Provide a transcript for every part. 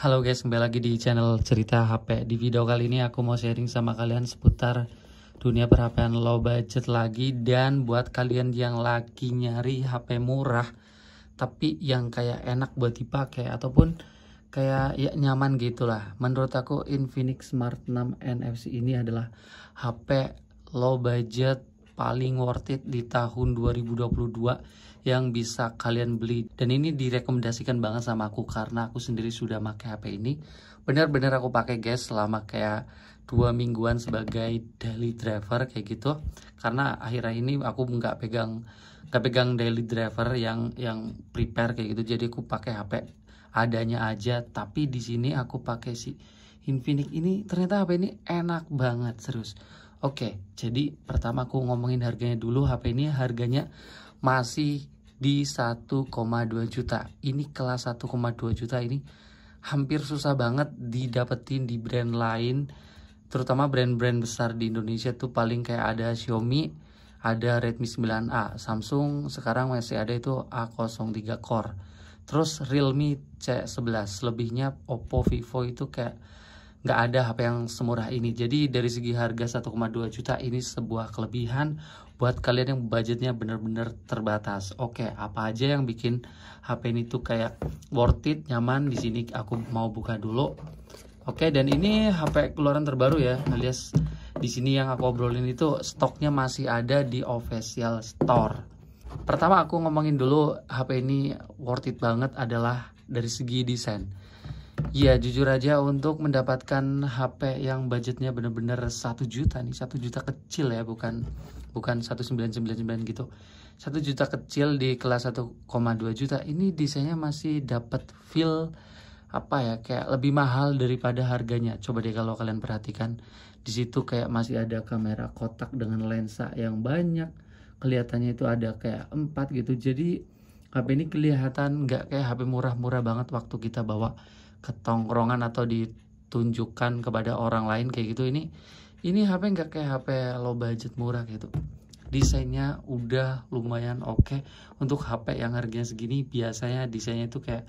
Halo guys, kembali lagi di channel Cerita HP. Di video kali ini aku mau sharing sama kalian seputar dunia per low budget lagi dan buat kalian yang lagi nyari HP murah tapi yang kayak enak buat dipakai ataupun kayak ya nyaman gitulah. Menurut aku Infinix Smart 6 NFC ini adalah HP low budget paling worth it di tahun 2022 yang bisa kalian beli dan ini direkomendasikan banget sama aku karena aku sendiri sudah pakai HP ini benar-benar aku pakai guys selama kayak dua mingguan sebagai daily driver kayak gitu karena akhirnya ini aku nggak pegang nggak pegang daily driver yang yang prepare kayak gitu jadi aku pakai HP adanya aja tapi di sini aku pakai si Infinix ini ternyata HP ini enak banget serius Oke, jadi pertama aku ngomongin harganya dulu. HP ini harganya masih di 1,2 juta. Ini kelas 1,2 juta ini hampir susah banget didapetin di brand lain, terutama brand-brand besar di Indonesia tuh paling kayak ada Xiaomi, ada Redmi 9A, Samsung sekarang masih ada itu A03 Core. Terus Realme C11, lebihnya Oppo, Vivo itu kayak nggak ada HP yang semurah ini. Jadi dari segi harga 1,2 juta ini sebuah kelebihan buat kalian yang budgetnya bener-bener terbatas. Oke, apa aja yang bikin HP ini tuh kayak worth it, nyaman di sini aku mau buka dulu. Oke, dan ini HP keluaran terbaru ya, alias di sini yang aku obrolin itu stoknya masih ada di official store. Pertama aku ngomongin dulu HP ini worth it banget adalah dari segi desain Ya jujur aja untuk mendapatkan HP yang budgetnya bener-bener 1 juta nih, 1 juta kecil ya bukan bukan 1999 gitu. 1 juta kecil di kelas 1,2 juta ini desainnya masih dapat feel apa ya kayak lebih mahal daripada harganya. Coba deh kalau kalian perhatikan di situ kayak masih ada kamera kotak dengan lensa yang banyak. Kelihatannya itu ada kayak 4 gitu. Jadi HP ini kelihatan nggak kayak HP murah-murah banget waktu kita bawa ketongkrongan atau ditunjukkan kepada orang lain kayak gitu ini ini HP nggak kayak HP low budget murah gitu desainnya udah lumayan oke okay. untuk HP yang harganya segini biasanya desainnya itu kayak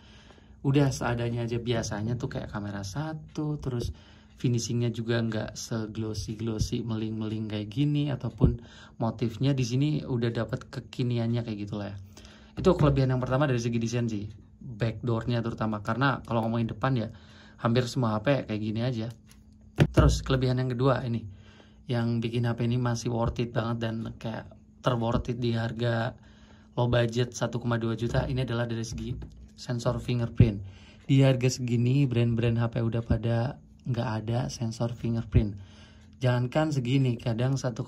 udah seadanya aja biasanya tuh kayak kamera satu terus finishingnya juga nggak seglossy glossy meling meling kayak gini ataupun motifnya di sini udah dapat kekiniannya kayak gitulah ya itu kelebihan yang pertama dari segi desain sih backdoornya terutama karena kalau ngomongin depan ya hampir semua HP kayak gini aja terus kelebihan yang kedua ini yang bikin HP ini masih worth it banget dan kayak terworth it di harga low budget 1,2 juta ini adalah dari segi sensor fingerprint di harga segini brand-brand HP udah pada nggak ada sensor fingerprint Jangankan segini, kadang 1,5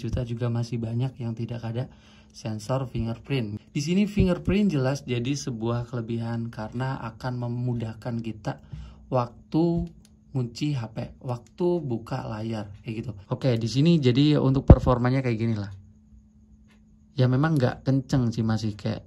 juta juga masih banyak yang tidak ada sensor fingerprint. Di sini fingerprint jelas jadi sebuah kelebihan karena akan memudahkan kita waktu kunci HP, waktu buka layar kayak gitu. Oke, di sini jadi untuk performanya kayak gini lah. Ya memang nggak kenceng sih masih kayak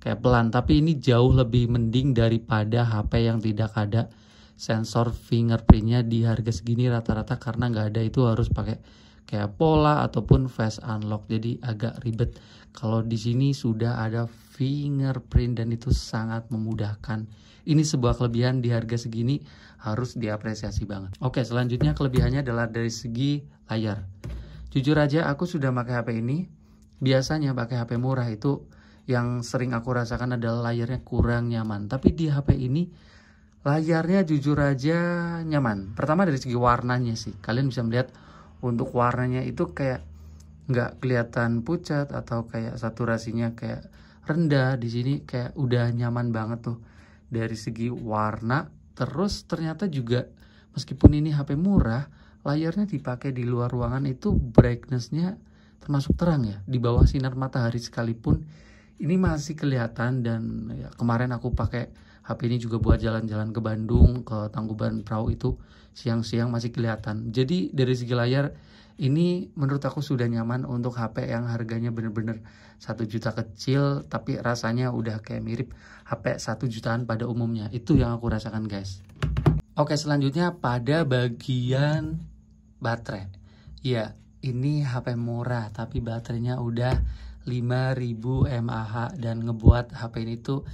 kayak pelan, tapi ini jauh lebih mending daripada HP yang tidak ada sensor fingerprintnya di harga segini rata-rata karena nggak ada itu harus pakai kayak pola ataupun face unlock jadi agak ribet kalau di sini sudah ada fingerprint dan itu sangat memudahkan ini sebuah kelebihan di harga segini harus diapresiasi banget oke selanjutnya kelebihannya adalah dari segi layar jujur aja aku sudah pakai HP ini biasanya pakai HP murah itu yang sering aku rasakan adalah layarnya kurang nyaman tapi di HP ini Layarnya jujur aja nyaman. Pertama dari segi warnanya sih. Kalian bisa melihat untuk warnanya itu kayak nggak kelihatan pucat atau kayak saturasinya kayak rendah. Di sini kayak udah nyaman banget tuh dari segi warna. Terus ternyata juga meskipun ini HP murah, layarnya dipakai di luar ruangan itu brightnessnya termasuk terang ya. Di bawah sinar matahari sekalipun ini masih kelihatan dan ya, kemarin aku pakai HP ini juga buat jalan-jalan ke Bandung ke Tangkuban Perahu itu siang-siang masih kelihatan jadi dari segi layar ini menurut aku sudah nyaman untuk HP yang harganya bener-bener 1 juta kecil tapi rasanya udah kayak mirip HP 1 jutaan pada umumnya itu yang aku rasakan guys oke selanjutnya pada bagian baterai ya ini HP murah tapi baterainya udah 5000 mAh dan ngebuat HP ini tuh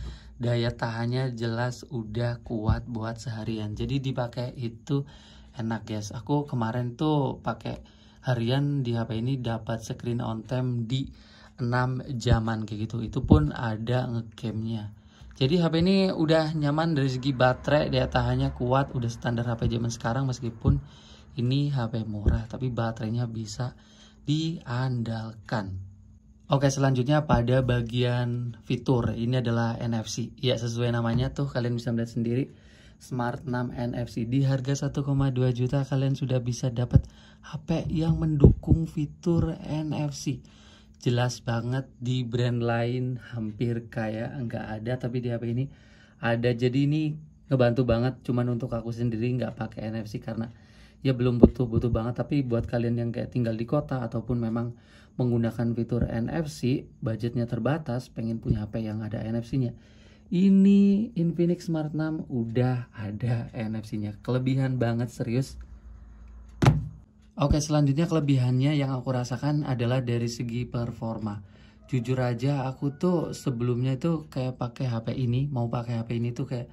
daya tahannya jelas udah kuat buat seharian jadi dipakai itu enak guys aku kemarin tuh pakai harian di HP ini dapat screen on time di 6 jaman kayak gitu itu pun ada ngecamnya jadi HP ini udah nyaman dari segi baterai daya tahannya kuat udah standar HP zaman sekarang meskipun ini HP murah tapi baterainya bisa diandalkan Oke, selanjutnya pada bagian fitur. Ini adalah NFC. Ya, sesuai namanya tuh kalian bisa melihat sendiri. Smart 6 NFC di harga 1,2 juta kalian sudah bisa dapat HP yang mendukung fitur NFC. Jelas banget di brand lain hampir kayak nggak ada tapi di HP ini ada. Jadi ini ngebantu banget cuman untuk aku sendiri nggak pakai NFC karena ya belum butuh-butuh banget tapi buat kalian yang kayak tinggal di kota ataupun memang menggunakan fitur NFC budgetnya terbatas pengen punya HP yang ada NFC-nya ini Infinix Smart 6 udah ada NFC-nya kelebihan banget serius Oke selanjutnya kelebihannya yang aku rasakan adalah dari segi performa jujur aja aku tuh sebelumnya itu kayak pakai HP ini mau pakai HP ini tuh kayak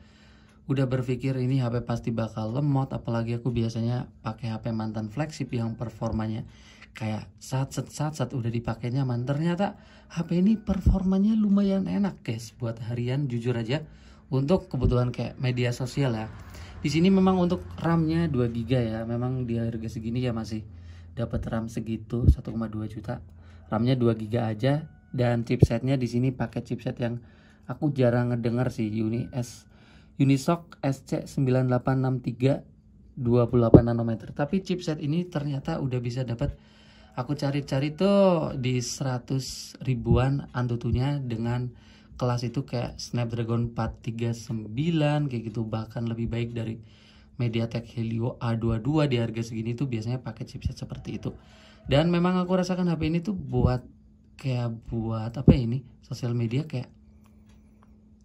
udah berpikir ini HP pasti bakal lemot apalagi aku biasanya pakai HP mantan flagship yang performanya kayak saat saat saat saat udah dipakainya nyaman ternyata HP ini performanya lumayan enak guys buat harian jujur aja untuk kebutuhan kayak media sosial ya di sini memang untuk RAM-nya 2 GB ya memang di harga segini ya masih dapat RAM segitu 1,2 juta RAM-nya 2 GB aja dan chipsetnya di sini pakai chipset yang aku jarang ngedenger sih Uni S Unisoc SC9863 28 nanometer. Tapi chipset ini ternyata udah bisa dapat aku cari-cari tuh di 100 ribuan antutunya dengan kelas itu kayak Snapdragon 439 kayak gitu bahkan lebih baik dari MediaTek Helio A22 di harga segini tuh biasanya pakai chipset seperti itu. Dan memang aku rasakan HP ini tuh buat kayak buat apa ya ini? Sosial media kayak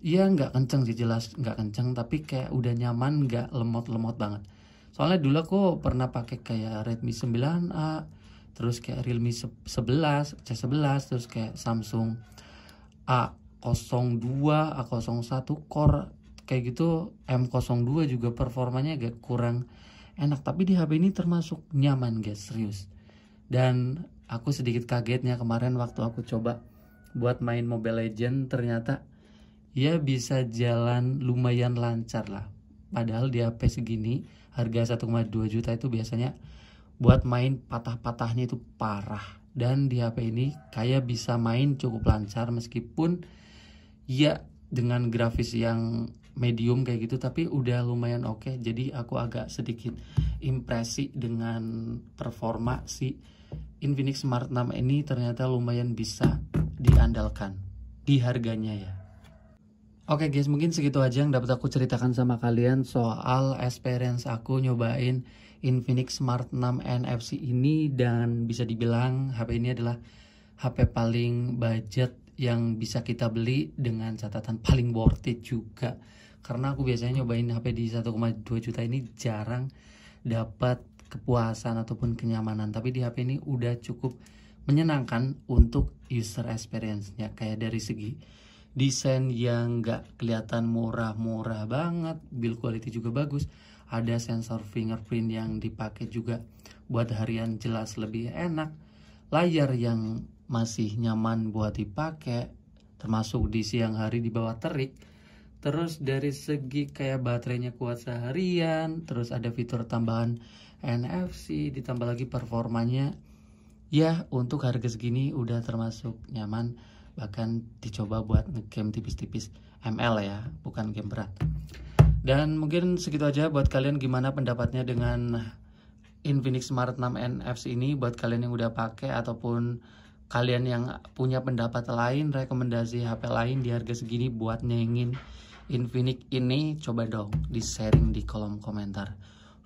Iya nggak kenceng sih jelas nggak kenceng tapi kayak udah nyaman nggak lemot-lemot banget. Soalnya dulu aku pernah pakai kayak Redmi 9A, terus kayak Realme 11, C11, terus kayak Samsung A02, A01 core kayak gitu M02 juga performanya agak kurang enak tapi di HP ini termasuk nyaman guys serius. Dan aku sedikit kagetnya kemarin waktu aku coba buat main Mobile Legend ternyata ya bisa jalan lumayan lancar lah padahal di HP segini harga 1,2 juta itu biasanya buat main patah-patahnya itu parah dan di HP ini kayak bisa main cukup lancar meskipun ya dengan grafis yang medium kayak gitu tapi udah lumayan oke okay. jadi aku agak sedikit impresi dengan performa si Infinix Smart 6 ini ternyata lumayan bisa diandalkan di harganya ya Oke okay guys, mungkin segitu aja yang dapat aku ceritakan sama kalian soal experience aku nyobain Infinix Smart 6 NFC ini dan bisa dibilang HP ini adalah HP paling budget yang bisa kita beli dengan catatan paling worth it juga. Karena aku biasanya nyobain HP di 1,2 juta ini jarang dapat kepuasan ataupun kenyamanan, tapi di HP ini udah cukup menyenangkan untuk user experience-nya kayak dari segi desain yang nggak kelihatan murah-murah banget build quality juga bagus ada sensor fingerprint yang dipakai juga buat harian jelas lebih enak layar yang masih nyaman buat dipakai termasuk di siang hari di bawah terik terus dari segi kayak baterainya kuat seharian terus ada fitur tambahan NFC ditambah lagi performanya ya untuk harga segini udah termasuk nyaman bahkan dicoba buat ngegame tipis-tipis ML ya bukan game berat dan mungkin segitu aja buat kalian gimana pendapatnya dengan Infinix Smart 6 NFC ini buat kalian yang udah pakai ataupun kalian yang punya pendapat lain rekomendasi HP lain di harga segini buat nyengin Infinix ini coba dong di sharing di kolom komentar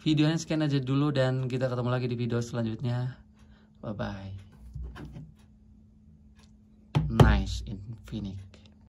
videonya sekian aja dulu dan kita ketemu lagi di video selanjutnya bye bye nice in Phoenix.